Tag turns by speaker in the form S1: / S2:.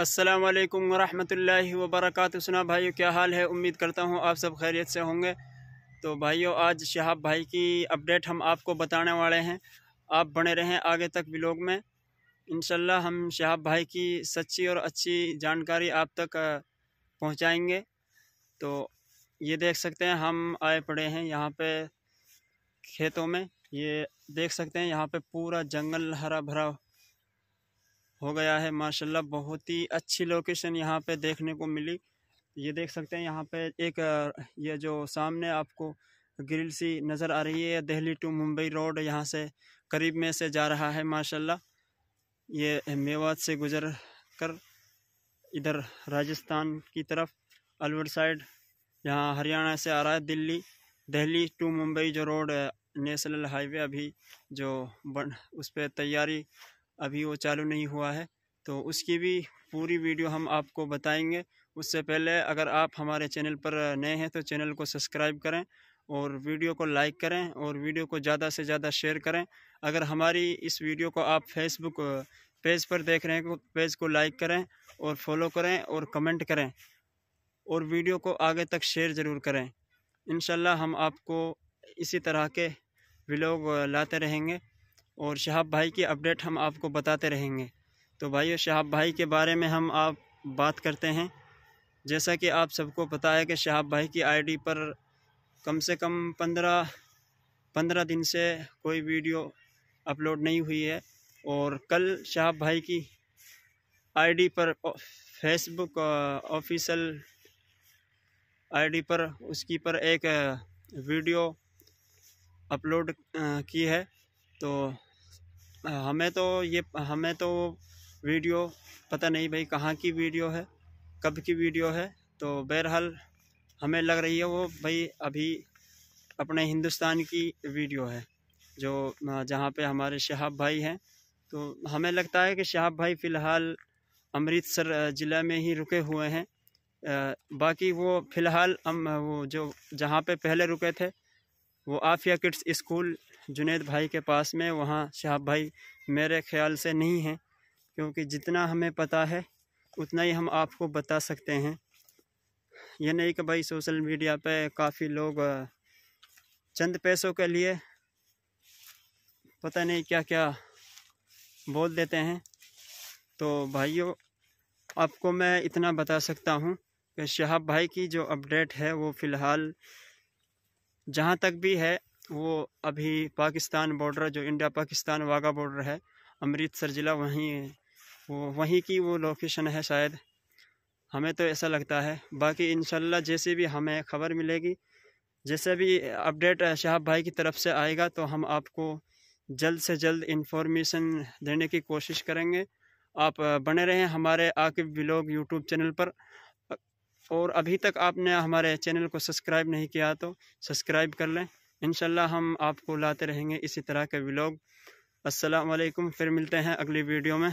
S1: अस्सलाम वालेकुम रहमतुल्लाहि व सुना भाइयों क्या हाल है उम्मीद करता हूँ आप सब खैरियत से होंगे तो भाइयों आज शहाब भाई की अपडेट हम आपको बताने वाले हैं आप बने रहें आगे तक ब्लॉग में इन हम शहाब भाई की सच्ची और अच्छी जानकारी आप तक पहुँचाएँगे तो ये देख सकते हैं हम आए पड़े हैं यहाँ पे खेतों में ये देख सकते हैं यहाँ पे पूरा जंगल हरा भरा हो गया है माशाल्लाह बहुत ही अच्छी लोकेशन यहाँ पे देखने को मिली ये देख सकते हैं यहाँ पे एक ये जो सामने आपको ग्रिल सी नज़र आ रही है दिल्ली टू मुंबई रोड यहाँ से करीब में से जा रहा है माशाल्लाह ये मेवात से गुज़र कर इधर राजस्थान की तरफ अलवर साइड यहाँ हरियाणा से आ रहा है दिल्ली दिल्ली टू मुंबई जो रोड नेशनल हाईवे अभी जो बन उस पर तैयारी अभी वो चालू नहीं हुआ है तो उसकी भी पूरी वीडियो हम आपको बताएंगे उससे पहले अगर आप हमारे चैनल पर नए हैं तो चैनल को सब्सक्राइब करें और वीडियो को लाइक करें और वीडियो को ज़्यादा से ज़्यादा शेयर करें अगर हमारी इस वीडियो को आप फेसबुक पेज पर देख रहे हैं तो पेज को लाइक करें और फॉलो करें और कमेंट करें और वीडियो को आगे तक शेयर ज़रूर करें इन हम आपको इसी तरह के व्लॉग लाते रहेंगे और शहाब भाई की अपडेट हम आपको बताते रहेंगे तो भाई शहाब भाई के बारे में हम आप बात करते हैं जैसा कि आप सबको पता है कि शहाब भाई की आईडी पर कम से कम पंद्रह पंद्रह दिन से कोई वीडियो अपलोड नहीं हुई है और कल शहाब भाई की आईडी पर फेसबुक ऑफिसल आईडी पर उसकी पर एक वीडियो अपलोड की है तो हमें तो ये हमें तो वीडियो पता नहीं भाई कहाँ की वीडियो है कब की वीडियो है तो बहरहाल हमें लग रही है वो भाई अभी अपने हिंदुस्तान की वीडियो है जो जहाँ पे हमारे शहाब भाई हैं तो हमें लगता है कि शहाब भाई फ़िलहाल अमृतसर ज़िले में ही रुके हुए हैं बाकी वो फ़िलहाल हम वो जो जहाँ पे पहले रुके थे वो आफिया किड्स स्कूल जुनेद भाई के पास में वहाँ शहाब भाई मेरे ख्याल से नहीं हैं क्योंकि जितना हमें पता है उतना ही हम आपको बता सकते हैं ये नहीं कि भाई सोशल मीडिया पे काफ़ी लोग चंद पैसों के लिए पता नहीं क्या क्या बोल देते हैं तो भाइयों आपको मैं इतना बता सकता हूँ कि शहाब भाई की जो अपडेट है वो फ़िलहाल जहाँ तक भी है वो अभी पाकिस्तान बॉर्डर जो इंडिया पाकिस्तान वाघा बॉर्डर है अमृतसर ज़िला वहीं वो वहीं की वो लोकेशन है शायद हमें तो ऐसा लगता है बाकी इन जैसे भी हमें ख़बर मिलेगी जैसे भी अपडेट शहाब भाई की तरफ से आएगा तो हम आपको जल्द से जल्द इन्फॉर्मेशन देने की कोशिश करेंगे आप बने रहें हमारे आकिब ब्लॉग यूट्यूब चैनल पर और अभी तक आपने हमारे चैनल को सब्सक्राइब नहीं किया तो सब्सक्राइब कर लें इन हम आपको लाते रहेंगे इसी तरह के व्लॉग असलकुम फिर मिलते हैं अगली वीडियो में